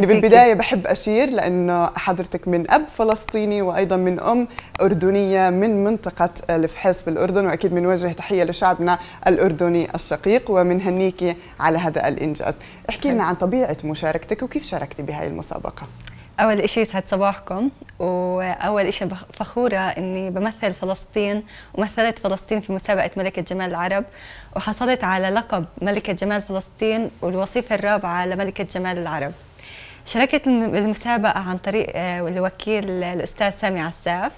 يعني بالبداية بحب أشير لأنه حضرتك من أب فلسطيني وأيضا من أم أردنية من منطقة الفحيص بالأردن وأكيد بنوجه تحية لشعبنا الأردني الشقيق هنيكي على هذا الإنجاز احكي لنا عن طبيعة مشاركتك وكيف شاركتي بهاي المسابقة أول إشي يسعد صباحكم وأول إشي فخورة إني بمثل فلسطين ومثلت فلسطين في مسابقة ملكة جمال العرب وحصلت على لقب ملكة جمال فلسطين والوصيفة الرابعة لملكة جمال العرب شاركت المسابقة عن طريق الوكيل آه، الأستاذ سامي عساف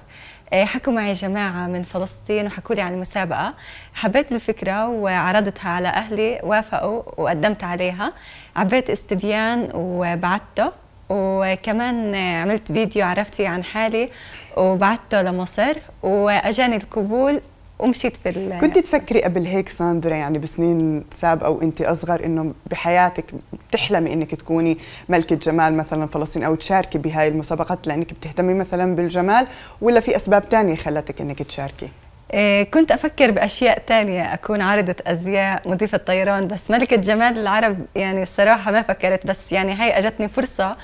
آه، حكوا معي جماعة من فلسطين وحكوا لي عن المسابقة حبيت الفكرة وعرضتها على أهلي وافقوا وقدمت عليها عبيت استبيان وبعته وكمان عملت فيديو عرفت فيه عن حالي وبعته لمصر وأجاني القبول ومشيت في ال كنت تفكري قبل هيك ساندرا يعني بسنين سابقه وانت اصغر انه بحياتك بتحلمي انك تكوني ملكه جمال مثلا فلسطين او تشاركي بهاي المسابقات لانك بتهتمي مثلا بالجمال ولا في اسباب تانية خلتك انك تشاركي؟ إيه، كنت أفكر بأشياء تانية أكون عارضة أزياء مضيفة طيران بس ملكة جمال العرب يعني الصراحة ما فكرت بس يعني هي أجتني فرصة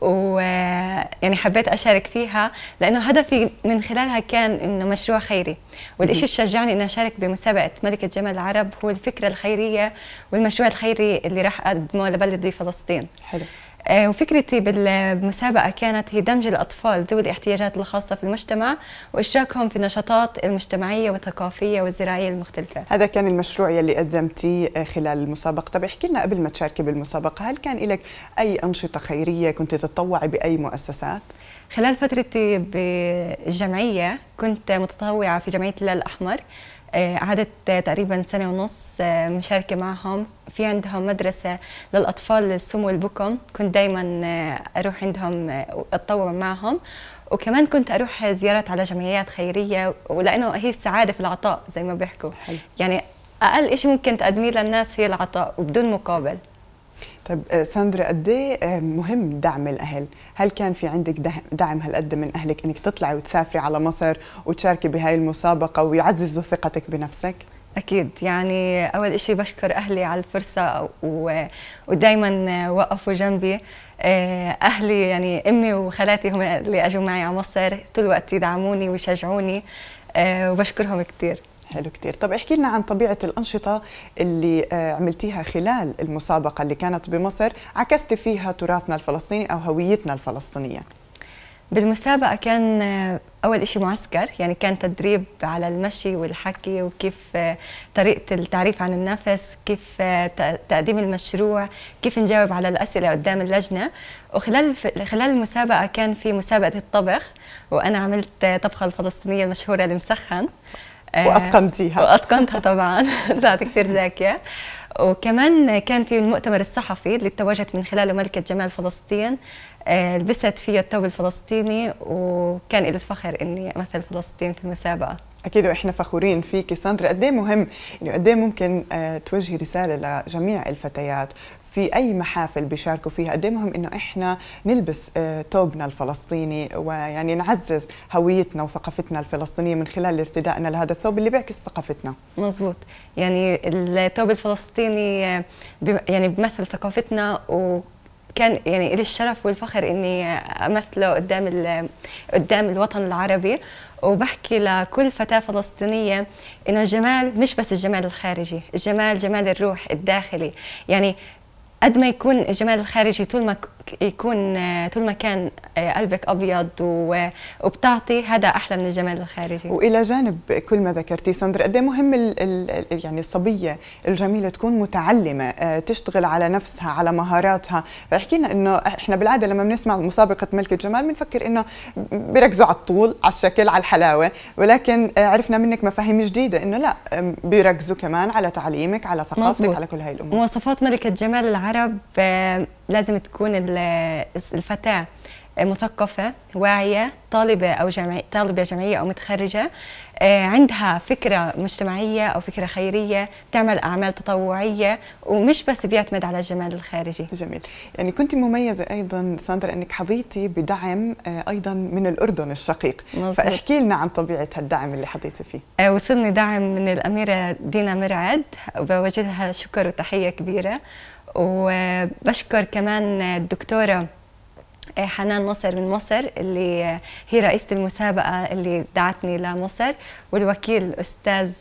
ويعني حبيت اشارك فيها لانه هدفي من خلالها كان انه مشروع خيري والشيء اللي شجعني اني اشارك بمسابقه ملكه جمال العرب هو الفكره الخيريه والمشروع الخيري اللي راح اقدمه لبلدي فلسطين حلو آه، وفكرتي بالمسابقة كانت هي دمج الأطفال ذوي الاحتياجات الخاصة في المجتمع وإشراكهم في النشاطات المجتمعية والثقافية والزراعية المختلفة هذا كان المشروع يلي قدمتيه آه، خلال المسابقة طب احكي لنا قبل ما تشاركي بالمسابقة هل كان لك أي أنشطة خيرية كنت تتطوعي بأي مؤسسات؟ خلال فترتي بالجمعية كنت متطوعة في جمعية الهلال الأحمر قعدت آه، تقريبا سنة ونص آه، مشاركة معهم في عندهم مدرسة للأطفال السمو والبكم كنت دايما آه، أروح عندهم أتطوع معهم وكمان كنت أروح زيارات على جمعيات خيرية ولأنه هي السعادة في العطاء زي ما بيحكوا يعني أقل شيء ممكن تقدميه للناس هي العطاء وبدون مقابل طيب آه، ساندرا قد ايه آه، مهم دعم الاهل؟ هل كان في عندك دعم هالقد من اهلك انك تطلعي وتسافري على مصر وتشاركي بهاي المسابقه ويعززوا ثقتك بنفسك؟ أكيد يعني أول شيء بشكر أهلي على الفرصة و... ودايما وقفوا جنبي آه، أهلي يعني أمي وخالاتي هم اللي أجوا معي على مصر طول الوقت يدعموني ويشجعوني وبشكرهم كثير حلو كتير طب احكي لنا عن طبيعة الأنشطة اللي آه، عملتيها خلال المسابقة اللي كانت بمصر عكست فيها تراثنا الفلسطيني أو هويتنا الفلسطينية بالمسابقة كان آه، أول إشي معسكر يعني كان تدريب على المشي والحكي وكيف آه، طريقة التعريف عن النفس كيف تقديم المشروع كيف نجاوب على الأسئلة قدام اللجنة وخلال خلال المسابقة كان في مسابقة الطبخ وأنا عملت طبخة الفلسطينية المشهورة المسخن آه، واتقنتيها واتقنتها طبعا طلعت كثير زاكيه وكمان كان في المؤتمر الصحفي اللي تواجدت من خلاله ملكه جمال فلسطين آه، لبست فيه الثوب الفلسطيني وكان لي الفخر اني امثل فلسطين في المسابقه اكيد واحنا فخورين فيكي ساندرا قد إيه مهم انه يعني قد إيه ممكن آه، توجهي رساله لجميع الفتيات في اي محافل بيشاركوا فيها قد إيه مهم انه احنا نلبس آه، ثوبنا الفلسطيني ويعني نعزز هويتنا وثقافتنا الفلسطينيه من خلال ارتدائنا لهذا الثوب اللي بيعكس ثقافتنا مزبوط يعني الثوب الفلسطيني آه، يعني بمثل ثقافتنا و كان يعني لي الشرف والفخر اني امثله قدام قدام الوطن العربي وبحكي لكل فتاة فلسطينية إنه الجمال مش بس الجمال الخارجي الجمال جمال الروح الداخلي يعني قد ما يكون الجمال الخارجي طول ما يكون آه، طول ما كان آه، قلبك ابيض وبتعطي هذا احلى من الجمال الخارجي والى جانب كل ما ذكرتي ساندرا قد إيه مهم الـ الـ يعني الصبيه الجميله تكون متعلمه آه، تشتغل على نفسها على مهاراتها فاحكي لنا انه احنا بالعاده لما بنسمع مسابقه ملك الجمال بنفكر انه بيركزوا على الطول على الشكل على الحلاوه ولكن عرفنا منك مفاهيم جديده انه لا بيركزوا كمان على تعليمك على ثقافتك على كل هاي الامور مواصفات ملكه جمال العرب لازم تكون الفتاه مثقفة واعية طالبة أو جامعية طالبة جامعية أو متخرجة آه، عندها فكرة مجتمعية أو فكرة خيرية تعمل أعمال تطوعية ومش بس بيعتمد على الجمال الخارجي جميل يعني كنت مميزة أيضا ساندرا أنك حظيتي بدعم آه، أيضا من الأردن الشقيق مزبط. فاحكي لنا عن طبيعة هالدعم اللي حظيتي فيه آه، وصلني دعم من الأميرة دينا مرعد بوجه لها شكر وتحية كبيرة وبشكر كمان الدكتوره حنان نصر من مصر اللي هي رئيسة المسابقة اللي دعتني لمصر والوكيل الأستاذ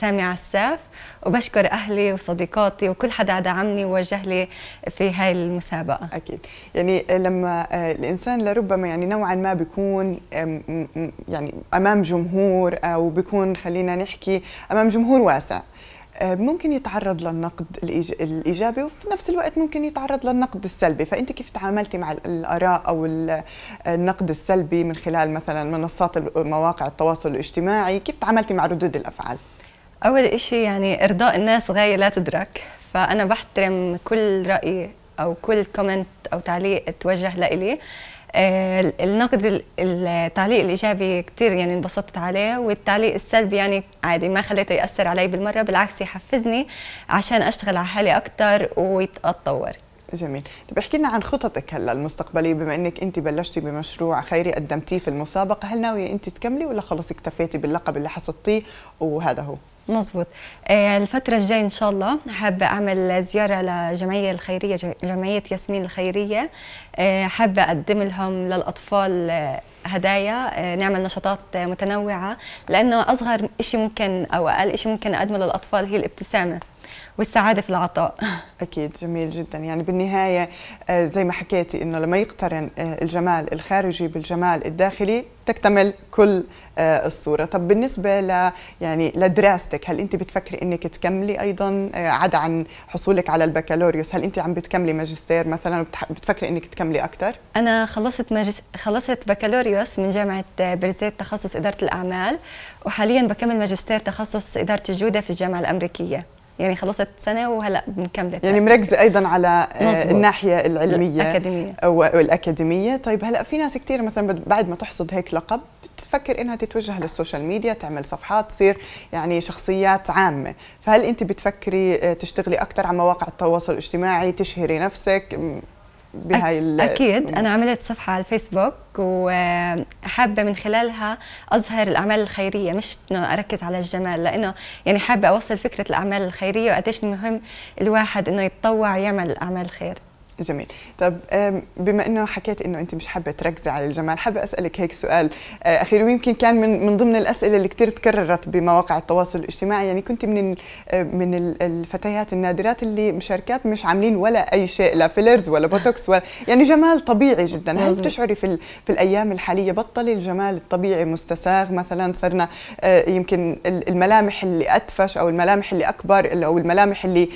سامي عساف وبشكر أهلي وصديقاتي وكل حدا دعمني ووجه لي في هاي المسابقة أكيد يعني لما الإنسان لربما يعني نوعا ما بيكون يعني أمام جمهور أو بيكون خلينا نحكي أمام جمهور واسع ممكن يتعرض للنقد الايجابي وفي نفس الوقت ممكن يتعرض للنقد السلبي فانت كيف تعاملتي مع الاراء او النقد السلبي من خلال مثلا منصات مواقع التواصل الاجتماعي كيف تعاملتي مع ردود الافعال اول شيء يعني ارضاء الناس غايه لا تدرك فانا بحترم كل راي او كل كومنت او تعليق توجه لإلي آه، النقد التعليق الايجابي كثير يعني انبسطت عليه والتعليق السلبي يعني عادي ما خليته ياثر علي بالمره بالعكس يحفزني عشان اشتغل على حالي اكثر واتطور جميل طب احكي لنا عن خططك هلا المستقبليه بما انك انت بلشتي بمشروع خيري قدمتيه في المسابقه هل ناويه انت تكملي ولا خلص اكتفيتي باللقب اللي حصدتيه وهذا هو مزبوط آه، الفترة الجاية إن شاء الله حابة أعمل زيارة لجمعية الخيرية جمعية ياسمين الخيرية آه، حابة أقدم لهم للأطفال آه، هدايا نعمل نشاطات متنوعة لأنه أصغر شيء ممكن أو أقل شيء ممكن أقدمه للأطفال هي الابتسامة والسعاده في العطاء اكيد جميل جدا يعني بالنهايه آه، زي ما حكيتي انه لما يقترن آه، الجمال الخارجي بالجمال الداخلي تكتمل كل آه، الصوره طب بالنسبه ل يعني لدراستك هل انت بتفكري انك تكملي ايضا عدا عن حصولك على البكالوريوس هل انت عم بتكملي ماجستير مثلا بتفكري انك تكملي اكثر انا خلصت ماجس... خلصت بكالوريوس من جامعه برزيت تخصص اداره الاعمال وحاليا بكمل ماجستير تخصص اداره الجوده في الجامعه الامريكيه يعني خلصت سنه وهلا مكمله يعني مركزه ايضا على آه، مزبوط. الناحيه العلميه الأكاديمية. والاكاديميه طيب هلا في ناس كثير مثلا بعد ما تحصد هيك لقب تفكر انها تتوجه للسوشيال ميديا تعمل صفحات تصير يعني شخصيات عامه فهل انت بتفكري آه، تشتغلي اكثر على مواقع التواصل الاجتماعي تشهري نفسك بهاي اكيد انا عملت صفحه على الفيسبوك وحابه من خلالها اظهر الاعمال الخيريه مش انه اركز على الجمال لانه يعني حابه اوصل فكره الاعمال الخيريه وقديش مهم الواحد انه يتطوع يعمل اعمال خير جميل طب بما انه حكيت انه انت مش حابه تركزي على الجمال حابه اسالك هيك سؤال آه، اخير ويمكن كان من من ضمن الاسئله اللي كثير تكررت بمواقع التواصل الاجتماعي يعني كنت من آه، من الفتيات النادرات اللي مشاركات مش عاملين ولا اي شيء لا فيلرز ولا بوتوكس ولا يعني جمال طبيعي جدا هل بتشعري في في الايام الحاليه بطل الجمال الطبيعي مستساغ مثلا صرنا آه، يمكن الملامح اللي اتفش او الملامح اللي اكبر او الملامح اللي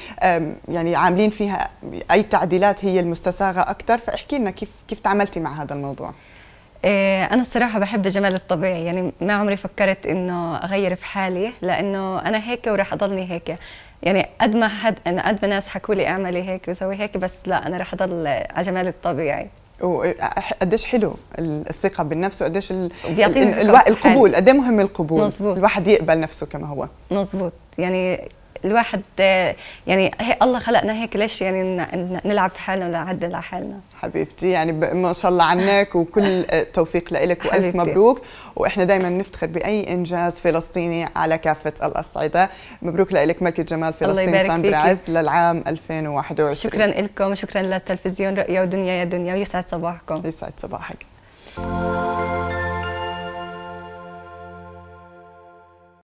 يعني عاملين فيها اي تعديلات هي هي المستساغه اكثر فاحكي لنا كيف كيف تعاملتي مع هذا الموضوع إيه، أنا الصراحة بحب الجمال الطبيعي يعني ما عمري فكرت إنه أغير في حالي لأنه أنا هيك وراح أضلني هيك يعني قد ما حد أنا يعني قد ما ناس حكوا لي أعملي هيك وسوي هيك بس لا أنا راح أضل على جمالي الطبيعي وقديش حلو الثقة بالنفس وقديش ال... ال... القبول قد إيه مهم القبول مزبوط. الواحد يقبل نفسه كما هو مزبوط يعني الواحد يعني هي الله خلقنا هيك ليش يعني نلعب حالنا ولا نعدل على حالنا حبيبتي يعني ما شاء الله عنك وكل التوفيق لك والف مبروك واحنا دائما نفتخر باي انجاز فلسطيني على كافه الاصعده مبروك لك ملكه جمال فلسطين ساندرا عز للعام 2021 شكرا لكم شكرا للتلفزيون رؤيا ودنيا يا دنيا ويسعد صباحكم يسعد صباحك